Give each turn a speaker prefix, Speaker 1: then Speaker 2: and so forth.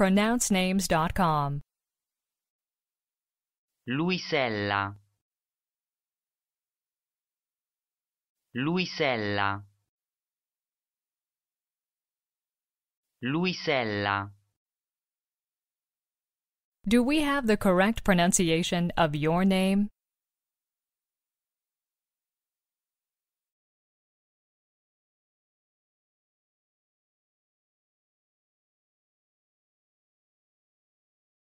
Speaker 1: pronouncenames.com.
Speaker 2: Luisella Luisella Luisella
Speaker 1: Do we have the correct pronunciation of your name?